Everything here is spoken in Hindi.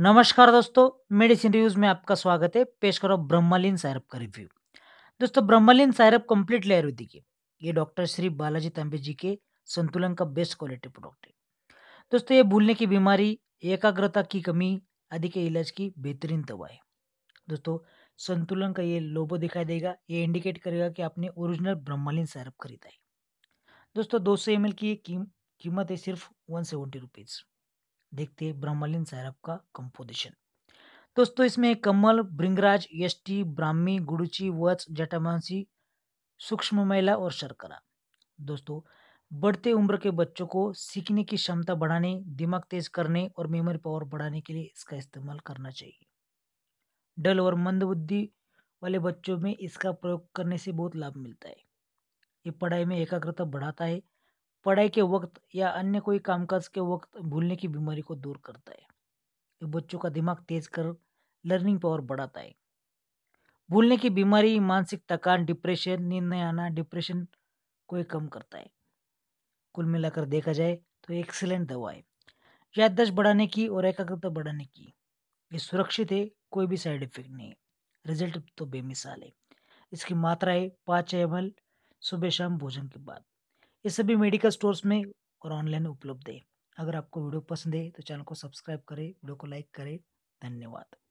नमस्कार दोस्तों मेडिसिन रिव्यूज में आपका स्वागत है पेश करो ब्रह्मलिन सैरप का रिव्यू दोस्तों ब्रह्मलीन सायरप कंप्लीटली आयुर्वेदिक है ये डॉक्टर श्री बालाजी तांबे जी के संतुलन का बेस्ट क्वालिटी प्रोडक्ट है दोस्तों ये भूलने की बीमारी एकाग्रता की कमी आदि के इलाज की बेहतरीन दवा है दोस्तों संतुलन का ये लोबो दिखाई देगा ये इंडिकेट करेगा कि आपने ओरिजिनल ब्रह्मलिन सैरप खरीदा है दोस्तों दो सौ एम की कीमत है सिर्फ वन सेवेंटी रुपीज़ देखते हैं ब्रह्मलीन सैरभ का कंपोजिशन दोस्तों इसमें कमल ब्रिंगराज यष्टि ब्राह्मी गुड़ुची वत्स जटामांसी सूक्ष्म महिला और शर्करा दोस्तों बढ़ते उम्र के बच्चों को सीखने की क्षमता बढ़ाने दिमाग तेज करने और मेमोरी पावर बढ़ाने के लिए इसका इस्तेमाल करना चाहिए डल और मंदबुद्धि वाले बच्चों में इसका प्रयोग करने से बहुत लाभ मिलता है ये पढ़ाई में एकाग्रता बढ़ाता है पढ़ाई के वक्त या अन्य कोई कामकाज के वक्त भूलने की बीमारी को दूर करता है ये बच्चों का दिमाग तेज कर लर्निंग पावर बढ़ाता है भूलने की बीमारी मानसिक थकान डिप्रेशन नींद नहीं आना डिप्रेशन को ही कम करता है कुल मिलाकर देखा जाए तो एक्सीलेंट दवा है याददाश्त बढ़ाने की और एकाग्रता बढ़ाने की ये सुरक्षित है कोई भी साइड इफेक्ट नहीं है रिजल्ट तो बेमिसाल है इसकी मात्रा है पाँच एम सुबह शाम भोजन के बाद ये सभी मेडिकल स्टोर्स में और ऑनलाइन उपलब्ध है अगर आपको वीडियो पसंद है तो चैनल को सब्सक्राइब करें वीडियो को लाइक करें धन्यवाद